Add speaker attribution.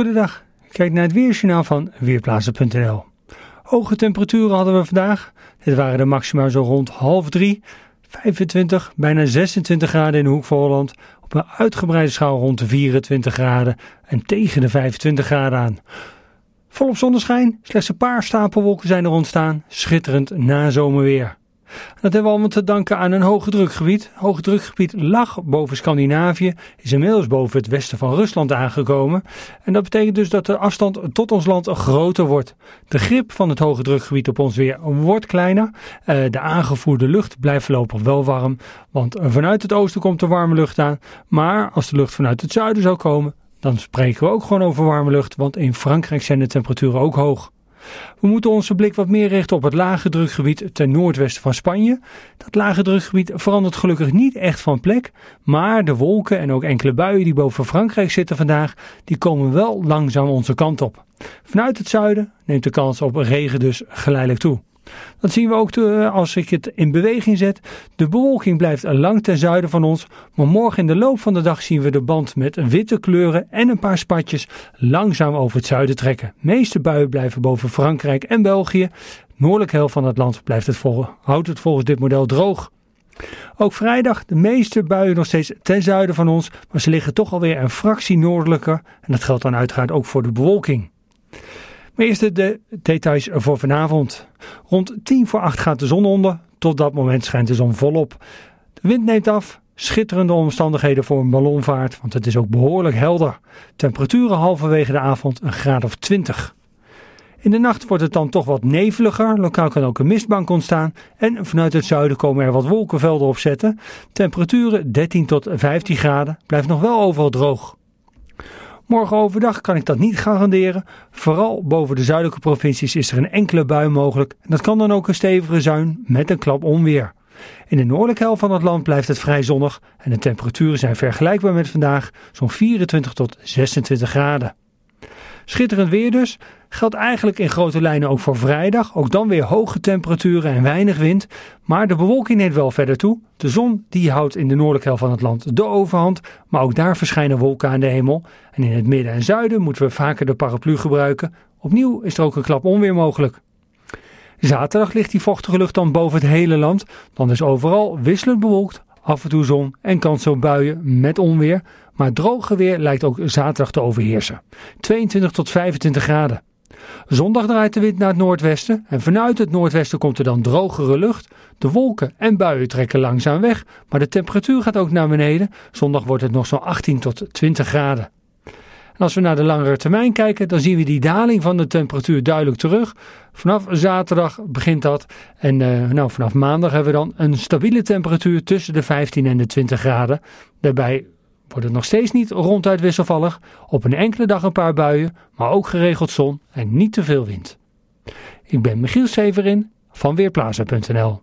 Speaker 1: Goedendag, kijk naar het weersjournaal van Weerplaatsen.nl. Hoge temperaturen hadden we vandaag. Dit waren de maxima zo rond half drie, 25, bijna 26 graden in de Hoek van Holland. Op een uitgebreide schaal rond de 24 graden en tegen de 25 graden aan. Volop zonneschijn, slechts een paar stapelwolken zijn er ontstaan. Schitterend na zomerweer. Dat hebben we allemaal te danken aan een hoge drukgebied. Hoge drukgebied lag boven Scandinavië, is inmiddels boven het westen van Rusland aangekomen. En dat betekent dus dat de afstand tot ons land groter wordt. De grip van het hoge drukgebied op ons weer wordt kleiner. Eh, de aangevoerde lucht blijft voorlopig wel warm, want vanuit het oosten komt de warme lucht aan. Maar als de lucht vanuit het zuiden zou komen, dan spreken we ook gewoon over warme lucht, want in Frankrijk zijn de temperaturen ook hoog. We moeten onze blik wat meer richten op het lage drukgebied ten noordwesten van Spanje. Dat lage drukgebied verandert gelukkig niet echt van plek, maar de wolken en ook enkele buien die boven Frankrijk zitten vandaag, die komen wel langzaam onze kant op. Vanuit het zuiden neemt de kans op regen dus geleidelijk toe. Dat zien we ook eh, als ik het in beweging zet. De bewolking blijft lang ten zuiden van ons, maar morgen in de loop van de dag zien we de band met witte kleuren en een paar spatjes langzaam over het zuiden trekken. De meeste buien blijven boven Frankrijk en België. Noordelijk helft van het land blijft het volgen, houdt het volgens dit model droog. Ook vrijdag de meeste buien nog steeds ten zuiden van ons, maar ze liggen toch alweer een fractie noordelijker en dat geldt dan uiteraard ook voor de bewolking. Maar eerst de details voor vanavond. Rond 10 voor 8 gaat de zon onder. Tot dat moment schijnt de zon volop. De wind neemt af. Schitterende omstandigheden voor een ballonvaart, want het is ook behoorlijk helder. Temperaturen halverwege de avond een graad of 20. In de nacht wordt het dan toch wat neveliger. Lokaal kan ook een mistbank ontstaan. En vanuit het zuiden komen er wat wolkenvelden opzetten. Temperaturen 13 tot 15 graden. Blijft nog wel overal droog. Morgen overdag kan ik dat niet garanderen. Vooral boven de zuidelijke provincies is er een enkele bui mogelijk. dat kan dan ook een stevige zuin met een klap onweer. In de noordelijke helft van het land blijft het vrij zonnig en de temperaturen zijn vergelijkbaar met vandaag, zo'n 24 tot 26 graden. Schitterend weer dus. Geldt eigenlijk in grote lijnen ook voor vrijdag. Ook dan weer hoge temperaturen en weinig wind. Maar de bewolking neemt wel verder toe. De zon die houdt in de noordelijke helft van het land de overhand. Maar ook daar verschijnen wolken aan de hemel. En in het midden en zuiden moeten we vaker de paraplu gebruiken. Opnieuw is er ook een klap onweer mogelijk. Zaterdag ligt die vochtige lucht dan boven het hele land. Dan is overal wisselend bewolkt, Af en toe zon en kans op buien met onweer, maar droge weer lijkt ook zaterdag te overheersen. 22 tot 25 graden. Zondag draait de wind naar het noordwesten en vanuit het noordwesten komt er dan drogere lucht. De wolken en buien trekken langzaam weg, maar de temperatuur gaat ook naar beneden. Zondag wordt het nog zo'n 18 tot 20 graden als we naar de langere termijn kijken, dan zien we die daling van de temperatuur duidelijk terug. Vanaf zaterdag begint dat. En eh, nou, vanaf maandag hebben we dan een stabiele temperatuur tussen de 15 en de 20 graden. Daarbij wordt het nog steeds niet ronduit wisselvallig. Op een enkele dag een paar buien, maar ook geregeld zon en niet te veel wind. Ik ben Michiel Severin van Weerplaza.nl.